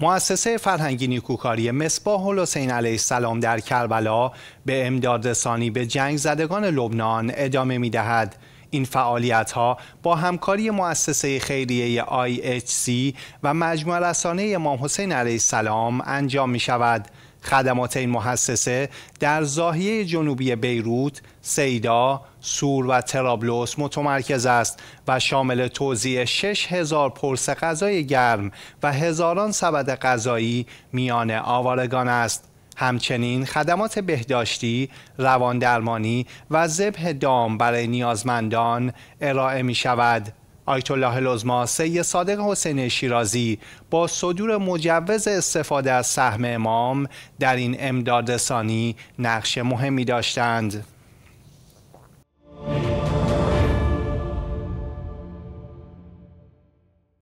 مؤسسه فرهنگی نیکوکاری مصباح حسین علیه السلام در کربلا به امداد رسانی به جنگ زدگان لبنان ادامه می دهد. این فعالیت ها با همکاری مؤسسه خیریه IHC و مجموعه رسانه امام حسین علیه السلام انجام می شود. خدمات این مؤسسه در زاهیه جنوبی بیروت، سیدا، سور و ترابلوس متمرکز است و شامل توزیع 6000 پرس غذای گرم و هزاران سبد غذایی میان آوارگان است. همچنین خدمات بهداشتی، رواندرمانی و ذبح دام برای نیازمندان ارائه می شود. آیت الله لزما صادق حسین شیرازی با صدور مجوز استفاده از سهم امام در این امدادرسانی نقش مهمی داشتند.